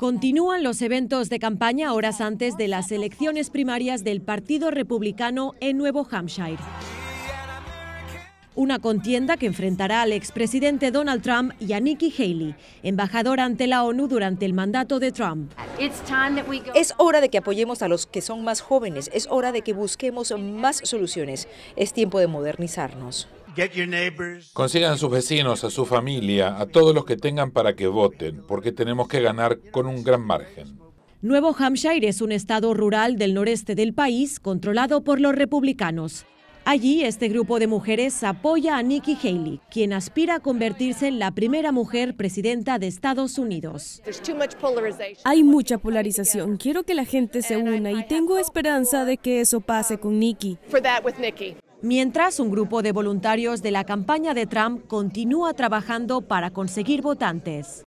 Continúan los eventos de campaña horas antes de las elecciones primarias del Partido Republicano en Nuevo Hampshire. Una contienda que enfrentará al expresidente Donald Trump y a Nikki Haley, embajadora ante la ONU durante el mandato de Trump. Es hora de que apoyemos a los que son más jóvenes, es hora de que busquemos más soluciones, es tiempo de modernizarnos. Consigan a sus vecinos, a su familia, a todos los que tengan para que voten, porque tenemos que ganar con un gran margen. Nuevo Hampshire es un estado rural del noreste del país controlado por los republicanos. Allí, este grupo de mujeres apoya a Nikki Haley, quien aspira a convertirse en la primera mujer presidenta de Estados Unidos. Hay mucha polarización. Quiero que la gente se una y tengo esperanza de que eso pase con Nikki mientras un grupo de voluntarios de la campaña de Trump continúa trabajando para conseguir votantes.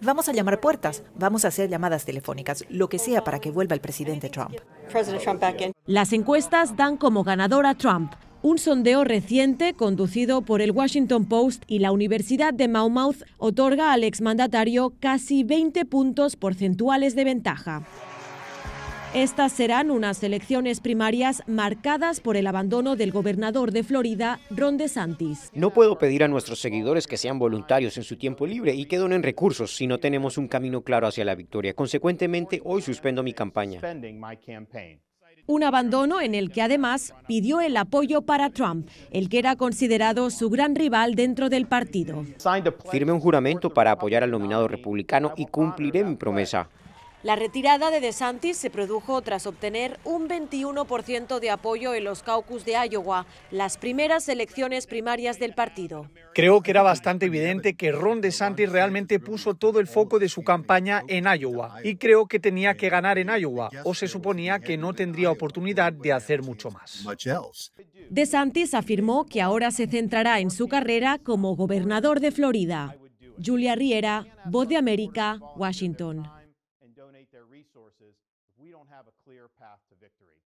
Vamos a llamar puertas, vamos a hacer llamadas telefónicas, lo que sea para que vuelva el presidente Trump. Las encuestas dan como ganador a Trump. Un sondeo reciente conducido por el Washington Post y la Universidad de Monmouth otorga al exmandatario casi 20 puntos porcentuales de ventaja. Estas serán unas elecciones primarias marcadas por el abandono del gobernador de Florida, Ron DeSantis. No puedo pedir a nuestros seguidores que sean voluntarios en su tiempo libre y que donen recursos si no tenemos un camino claro hacia la victoria. Consecuentemente, hoy suspendo mi campaña. Un abandono en el que además pidió el apoyo para Trump, el que era considerado su gran rival dentro del partido. Firme un juramento para apoyar al nominado republicano y cumpliré mi promesa. La retirada de DeSantis se produjo tras obtener un 21% de apoyo en los caucus de Iowa, las primeras elecciones primarias del partido. Creo que era bastante evidente que Ron DeSantis realmente puso todo el foco de su campaña en Iowa y creo que tenía que ganar en Iowa o se suponía que no tendría oportunidad de hacer mucho más. DeSantis afirmó que ahora se centrará en su carrera como gobernador de Florida. Julia Riera, Voz de América, Washington. resources if we don't have a clear path to victory.